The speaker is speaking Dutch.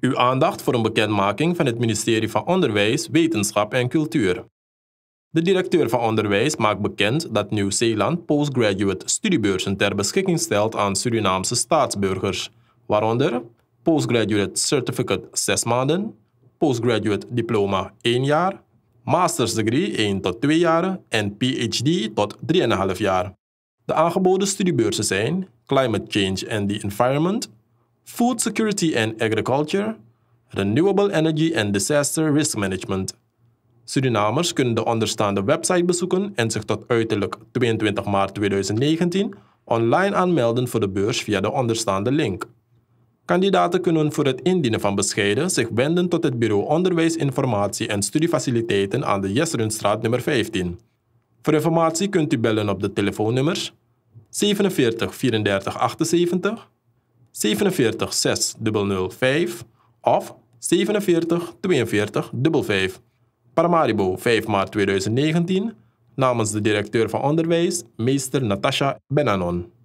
Uw aandacht voor een bekendmaking van het ministerie van Onderwijs, Wetenschap en Cultuur. De directeur van onderwijs maakt bekend dat Nieuw-Zeeland postgraduate studiebeurzen ter beschikking stelt aan Surinaamse staatsburgers, waaronder postgraduate certificate 6 maanden, postgraduate diploma 1 jaar, master's degree 1 tot 2 jaar en PhD tot 3,5 jaar. De aangeboden studiebeurzen zijn Climate Change and the Environment, food security and agriculture, renewable energy and disaster risk management. Surinamers kunnen de onderstaande website bezoeken en zich tot uiterlijk 22 maart 2019 online aanmelden voor de beurs via de onderstaande link. Kandidaten kunnen voor het indienen van bescheiden zich wenden tot het Bureau Onderwijs, Informatie en Studiefaciliteiten aan de Jesrunstraat nummer 15. Voor informatie kunt u bellen op de telefoonnummers 47 34 78 476.005 of 474255. Paramaribo 5 maart 2019 namens de directeur van onderwijs, meester Natasha Benanon.